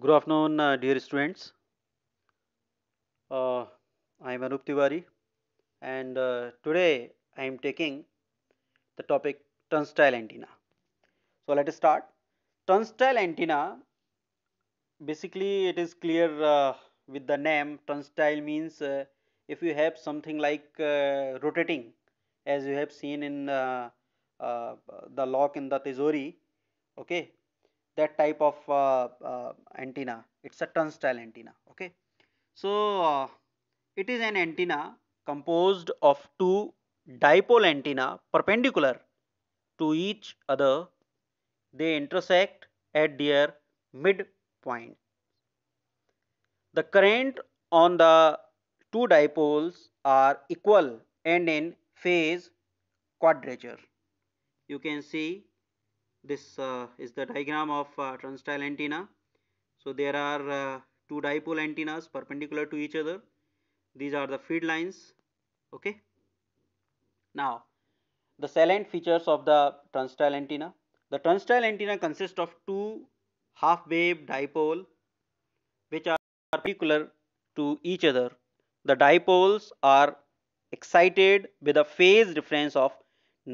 Good afternoon, uh, dear students. Uh, I am Anup Tiwari, and uh, today I am taking the topic turnstile antenna. So let us start. Turnstile antenna. Basically, it is clear uh, with the name. Turnstile means uh, if you have something like uh, rotating, as you have seen in the lock in the Tesori. Okay, that type of uh, uh, antenna it's a turnstile antenna okay so uh, it is an antenna composed of two dipole antenna perpendicular to each other they intersect at their midpoint the current on the two dipoles are equal and in phase quadrature you can see this uh, is the diagram of uh, turnstile antenna so there are uh, two dipole antennas perpendicular to each other these are the feed lines okay now the salient features of the turnstile antenna the turnstile antenna consists of two half wave dipole which are perpendicular to each other the dipoles are excited with a phase difference of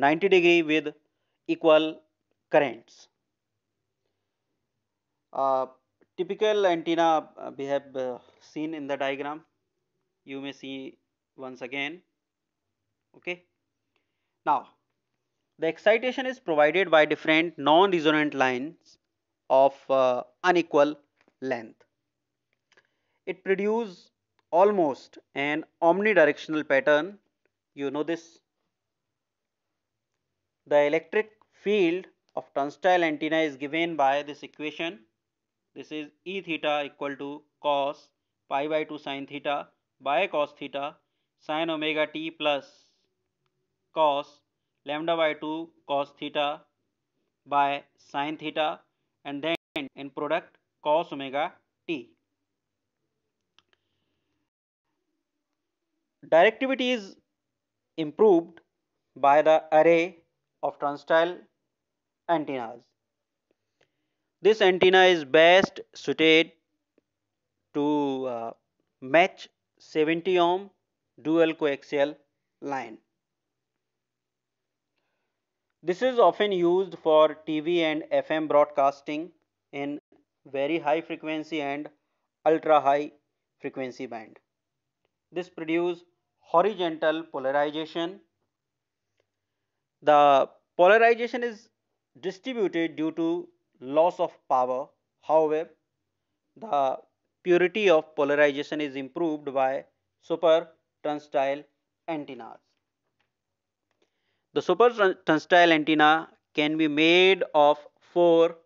90 degree with equal currents. Uh, typical antenna uh, we have uh, seen in the diagram you may see once again okay now the excitation is provided by different non-resonant lines of uh, unequal length it produces almost an omnidirectional pattern you know this the electric field of turnstile antenna is given by this equation. This is E theta equal to cos pi by 2 sin theta by cos theta sin omega t plus cos lambda by 2 cos theta by sin theta and then in product cos omega t. Directivity is improved by the array of turnstile antennas. This antenna is best suited to uh, match 70 ohm dual coaxial line. This is often used for TV and FM broadcasting in very high frequency and ultra high frequency band. This produce horizontal polarization. The polarization is distributed due to loss of power. However, the purity of polarization is improved by super turnstile antennas. The super turnstile antenna can be made of four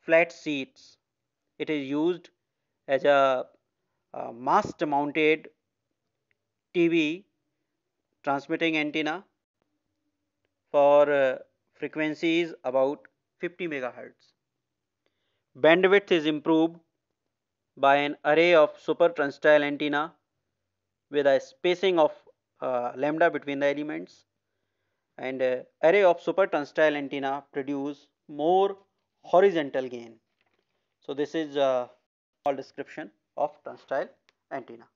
flat sheets. It is used as a, a mast mounted TV transmitting antenna for uh, frequency is about 50 megahertz. Bandwidth is improved by an array of super transstile antenna with a spacing of uh, lambda between the elements and uh, array of super transstile antenna produce more horizontal gain. So this is a uh, all description of transstile antenna.